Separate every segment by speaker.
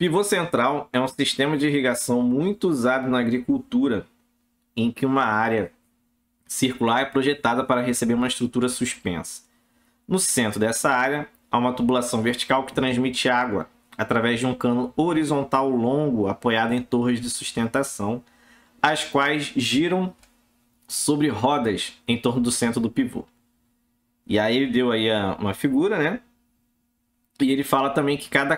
Speaker 1: Pivô central é um sistema de irrigação muito usado na agricultura, em que uma área circular é projetada para receber uma estrutura suspensa. No centro dessa área há uma tubulação vertical que transmite água através de um cano horizontal longo apoiado em torres de sustentação, as quais giram sobre rodas em torno do centro do pivô. E aí ele deu aí uma figura, né? E ele fala também que cada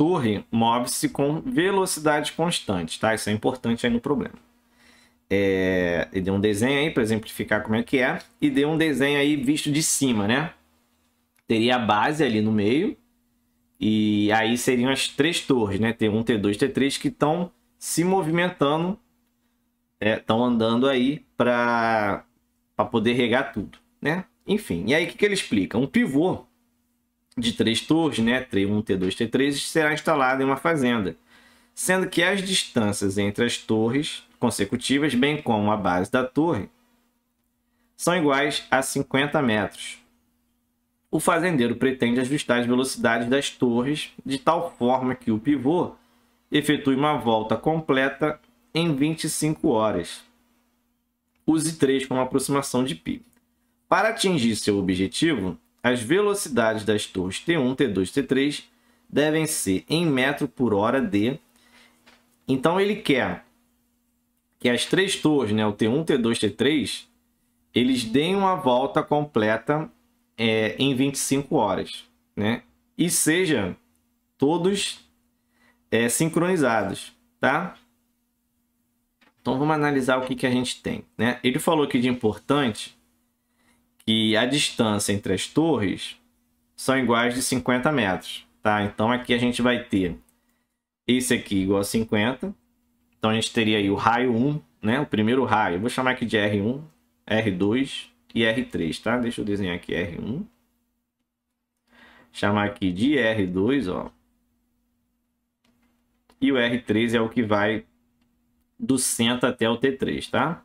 Speaker 1: torre move-se com velocidade constante, tá? Isso é importante aí no problema. É, e deu um desenho aí para exemplificar como é que é. E deu um desenho aí visto de cima, né? Teria a base ali no meio. E aí seriam as três torres, né? T1, T2, T3 que estão se movimentando, estão é, andando aí para poder regar tudo, né? Enfim, e aí o que, que ele explica? Um pivô de três torres, né, T1, T2, T3, será instalada em uma fazenda, sendo que as distâncias entre as torres consecutivas, bem como a base da torre, são iguais a 50 metros. O fazendeiro pretende ajustar as velocidades das torres de tal forma que o pivô efetue uma volta completa em 25 horas. Use 3 como aproximação de π. Para atingir seu objetivo, as velocidades das torres T1, T2, T3 devem ser em metro por hora de. Então ele quer que as três torres, né, o T1, T2, T3, eles deem uma volta completa é, em 25 horas, né? E sejam todos é, sincronizados, tá? Então vamos analisar o que, que a gente tem, né? Ele falou aqui de importante que a distância entre as torres são iguais de 50 metros, tá? Então aqui a gente vai ter esse aqui igual a 50. Então a gente teria aí o raio 1, né? O primeiro raio, Eu vou chamar aqui de R1, R2 e R3, tá? Deixa eu desenhar aqui R1. Chamar aqui de R2, ó. E o R3 é o que vai do centro até o T3, tá?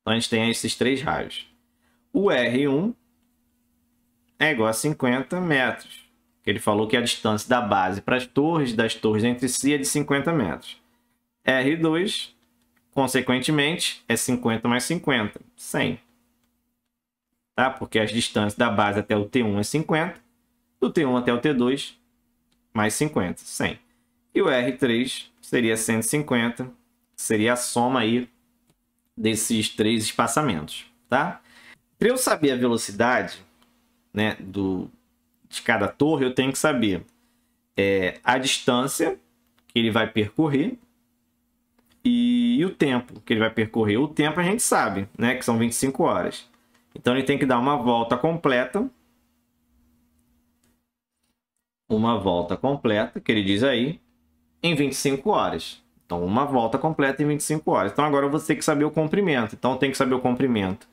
Speaker 1: Então a gente tem esses três raios o R1 é igual a 50 metros. Ele falou que a distância da base para as torres, das torres entre si, é de 50 metros. R2, consequentemente, é 50 mais 50, 100. Tá? Porque as distâncias da base até o T1 é 50, do T1 até o T2, mais 50, 100. E o R3 seria 150, seria a soma aí desses três espaçamentos, tá? Para eu saber a velocidade né, do, de cada torre, eu tenho que saber é, a distância que ele vai percorrer e, e, o tempo que ele vai percorrer. O tempo a gente sabe, né, que são 25 horas. Então ele tem que dar uma volta completa. Uma volta completa, que ele diz aí, em 25 horas. Então, uma volta completa em 25 horas. Então, agora eu vou ter que saber o comprimento. Então, tem que saber o comprimento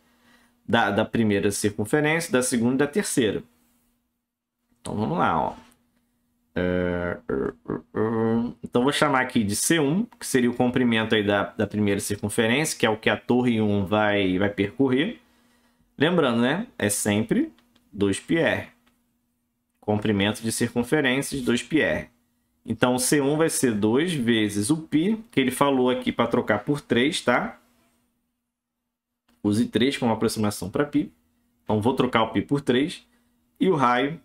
Speaker 1: da, da primeira circunferência, da segunda e da terceira. Então vamos lá, ó. É, então vou chamar aqui de C1, que seria o comprimento aí da, da primeira circunferência, que é o que a torre 1 vai, vai percorrer. Lembrando, né? É sempre 2πr. Comprimento de circunferência de 2πr. Então o C1 vai ser 2 vezes o π, que ele falou aqui para trocar por 3, tá? Use 3 como aproximação para π. Então, vou trocar o π por 3 e o raio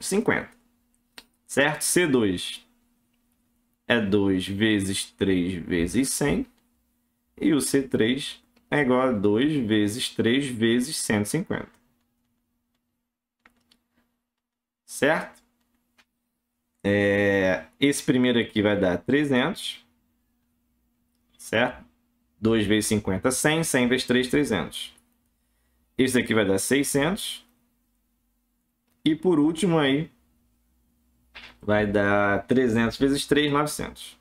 Speaker 1: 50. Certo? C2 é 2 vezes 3 vezes 100. E o C3 é igual a 2 vezes 3 vezes 150. Certo? É, esse primeiro aqui vai dar 300. Certo? 2 vezes 50, 100. 100 vezes 3, 300. Isso aqui vai dar 600. E por último aí, vai dar 300 vezes 3, 900.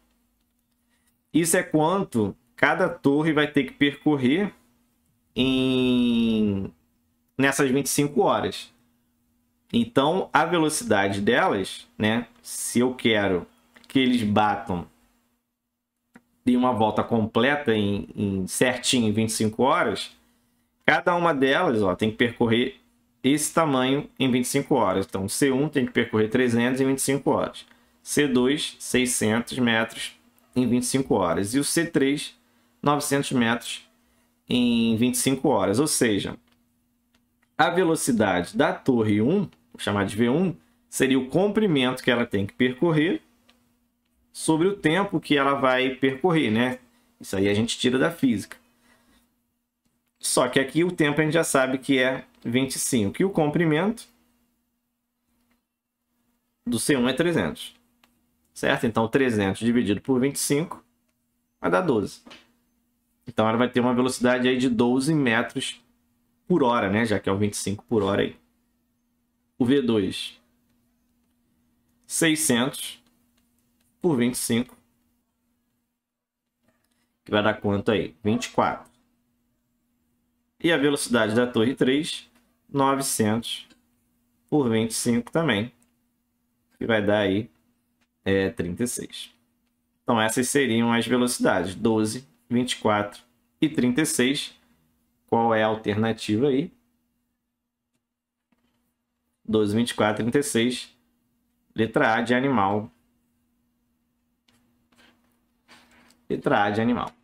Speaker 1: Isso é quanto cada torre vai ter que percorrer em nessas 25 horas. Então, a velocidade delas, né? Se eu quero que eles batam e uma volta completa em, em certinho 25 horas, cada uma delas ó, tem que percorrer esse tamanho em 25 horas. Então, C1 tem que percorrer 300 em 25 horas. C2, 600 metros em 25 horas. E o C3, 900 metros em 25 horas. Ou seja, a velocidade da torre 1, vou chamar de V1, seria o comprimento que ela tem que percorrer sobre o tempo que ela vai percorrer, né? Isso aí a gente tira da física. Só que aqui o tempo a gente já sabe que é 25. E o comprimento do C1 é 300. Certo? Então 300 dividido por 25 vai dar 12. Então ela vai ter uma velocidade aí de 12 metros por hora, né? Já que é o 25 por hora aí. O V2, 600 por 25. Que vai dar quanto aí? 24. E a velocidade da torre 3, 900 por 25 também. Que vai dar aí é, 36. Então essas seriam as velocidades 12, 24 e 36. Qual é a alternativa aí? 12, 24, 36. Letra A de animal e traje animal.